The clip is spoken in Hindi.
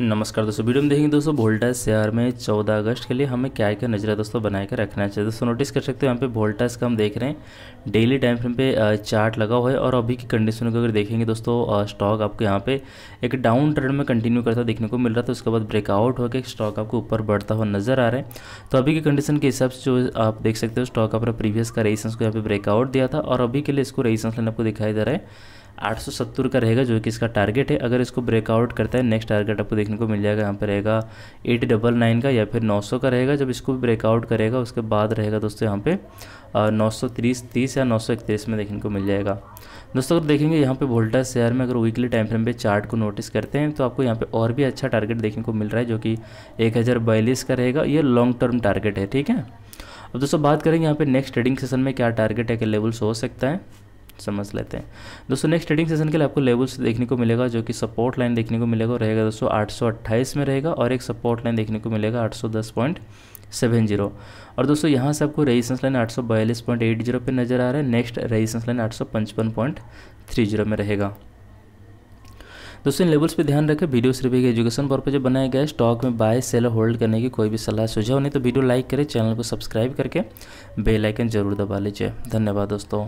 नमस्कार दोस्तों वीडियो में देखेंगे दोस्तों वोल्टाज शेयर में 14 अगस्त के लिए हमें क्या क्या नजरिया दोस्तों बनाए के रखना चाहिए दोस्तों नोटिस कर सकते हो यहाँ पे वोल्टास का हम देख रहे हैं डेली टाइम फ्रेम पे चार्ट लगा हुआ है और अभी की कंडीशन को अगर देखेंगे दोस्तों स्टॉक आपको यहाँ पे एक डाउन ट्रेंड में कंटिन्यू करता देखने को मिल रहा था तो उसके बाद ब्रेकआउट होकर स्टॉक आपको ऊपर बढ़ता हुआ नजर आ रहा है तो अभी की कंडीशन के हिसाब से जो आप देख सकते हो स्टॉक अपने प्रीवियस का रेजिस्टेंस को यहाँ पे ब्रेकआउट दिया था और अभी के लिए इसको रेजिस्टेंस लाइन आपको दिखाई दे रहा है 870 का रहेगा जो कि इसका टारगेट है अगर इसको ब्रेकआउट करता है नेक्स्ट टारगेट आपको देखने को मिल जाएगा यहाँ पर रहेगा एट डबल नाइन का या फिर 900 का रहेगा जब इसको ब्रेकआउट करेगा उसके बाद रहेगा दोस्तों यहाँ पे नौ सौ तीस या नौ में देखने को मिल जाएगा दोस्तों अगर देखेंगे यहाँ पे वोल्टा शेयर में अगर वीकली टाइम फ्रेम पे चार्ट को नोटिस करते हैं तो आपको यहाँ पे और भी अच्छा टारगेट देखने को मिल रहा है जो कि एक का रहेगा ये लॉन्ग टर्म टारगेट है ठीक है अब दोस्तों बात करेंगे यहाँ पे नेक्स्ट ट्रेडिंग सेशन में क्या टारगेट है क्या लेवल्स हो सकता है समझ लेते हैं दोस्तों नेक्स्ट ट्रेडिंग सेशन के लिए आपको लेवल्स देखने को मिलेगा जो कि सपोर्ट लाइन देखने को मिलेगा रहेगा दोस्तों आठ में रहेगा और एक सपोर्ट लाइन देखने को मिलेगा आठ जीरो और दोस्तों यहाँ से आपको रेजिस्टेंस लाइन जीरो पे नज़र आ रहा है नेक्स्ट रेजिस्टेंस लाइन जीरो में रहेगा दोस्तों इन लेवल्स पे ध्यान रखें वीडियो सिर्फ एक एजुकेशन पर्पज बनाया गया है स्टॉक में बाय सेल होल्ड करने की कोई भी सलाह सुझाव नहीं तो वीडियो लाइक करें चैनल को सब्सक्राइब करके बेलाइकन जरूर दबा लीजिए धन्यवाद दोस्तों